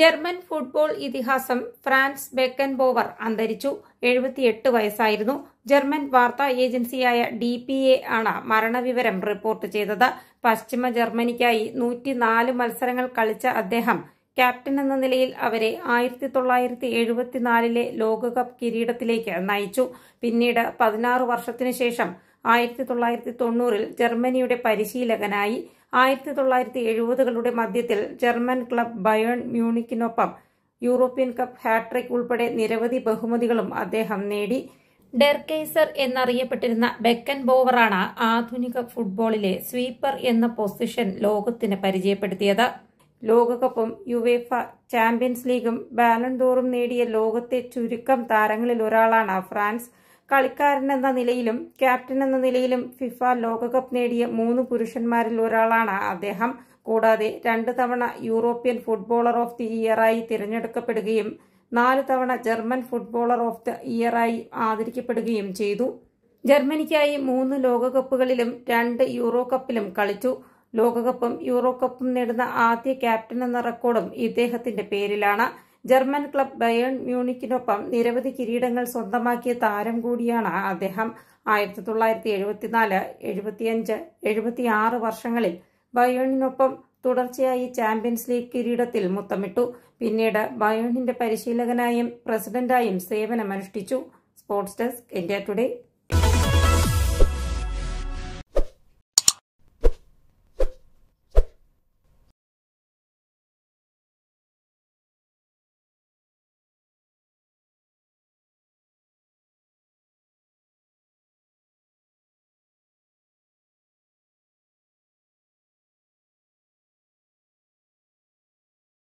German football ഇതിഹാസം Franz Beckenbauer അന്തരിച്ചു എഴുപത്തിയെട്ട് വയസ്സായിരുന്നു ജർമ്മൻ വാർത്താ ഏജൻസിയായ ഡി പി എ ആണ് മരണവിവരം റിപ്പോർട്ട് ചെയ്തത് പശ്ചിമ ജർമ്മനിക്കായി നൂറ്റിനാല് മത്സരങ്ങൾ കളിച്ച അദ്ദേഹം ക്യാപ്റ്റൻ എന്ന നിലയിൽ അവരെ ആയിരത്തി തൊള്ളായിരത്തി എഴുപത്തിനാലിലെ ലോകകപ്പ് കിരീടത്തിലേക്ക് നയിച്ചു പിന്നീട് പതിനാറ് വർഷത്തിനു ശേഷം ആയിരത്തി തൊള്ളായിരത്തി തൊണ്ണൂറിൽ ജർമ്മനിയുടെ പരിശീലകനായി ആയിരത്തി തൊള്ളായിരത്തി എഴുപതുകളുടെ മധ്യത്തിൽ ജർമ്മൻ ക്ലബ് ബയേൺ മ്യൂണിക്കിനൊപ്പം യൂറോപ്യൻ കപ്പ് ഹാട്രിക് ഉൾപ്പെടെ നിരവധി ബഹുമതികളും അദ്ദേഹം നേടി ഡെർകേസർ എന്നറിയപ്പെട്ടിരുന്ന ബെക്കൻ ബോവറാണ് ആധുനിക ഫുട്ബോളിലെ സ്വീപ്പർ എന്ന പൊസിഷൻ ലോകത്തിന് പരിചയപ്പെടുത്തിയത് ലോകകപ്പും യുവേഫ ചാമ്പ്യൻസ് ലീഗും ബാലൺതോറും നേടിയ ലോകത്തെ ചുരുക്കം താരങ്ങളിൽ ഒരാളാണ് ഫ്രാൻസ് കളിക്കാരൻ എന്ന നിലയിലും ക്യാപ്റ്റൻ എന്ന നിലയിലും ഫിഫ ലോകകപ്പ് നേടിയ മൂന്ന് പുരുഷന്മാരിൽ ഒരാളാണ് അദ്ദേഹം കൂടാതെ രണ്ട് തവണ യൂറോപ്യൻ ഫുട്ബോളർ ഓഫ് ദി ഇയറായി തിരഞ്ഞെടുക്കപ്പെടുകയും നാല് തവണ ജർമ്മൻ ഫുട്ബോളർ ഓഫ് ദി ഇയറായി ആദരിക്കപ്പെടുകയും ചെയ്തു ജർമ്മനിക്കായി മൂന്ന് ലോകകപ്പുകളിലും രണ്ട് യൂറോ കപ്പിലും കളിച്ചു ലോകകപ്പും യൂറോ കപ്പും നേടുന്ന ആദ്യ ക്യാപ്റ്റൻ എന്ന റെക്കോർഡും ഇദ്ദേഹത്തിന്റെ പേരിലാണ് ജർമ്മൻ ക്ലബ് ബയേൺ മ്യൂണിക്കിനൊപ്പം നിരവധി കിരീടങ്ങൾ സ്വന്തമാക്കിയ താരം കൂടിയാണ് അദ്ദേഹം ആയിരത്തി തൊള്ളായിരത്തി എഴുപത്തിനാല് എഴുപത്തിയഞ്ച് എഴുപത്തിയാറ് വർഷങ്ങളിൽ ബയോണിനൊപ്പം തുടർച്ചയായി ചാമ്പ്യൻസ് ലീഗ് കിരീടത്തിൽ മുത്തമിട്ടു പിന്നീട് ബയോണിന്റെ പരിശീലകനായും പ്രസിഡന്റായും സേവനമനുഷ്ഠിച്ചു സ്പോർട്സ് ഡെസ്ക് ഇന്ത്യ ടുഡേ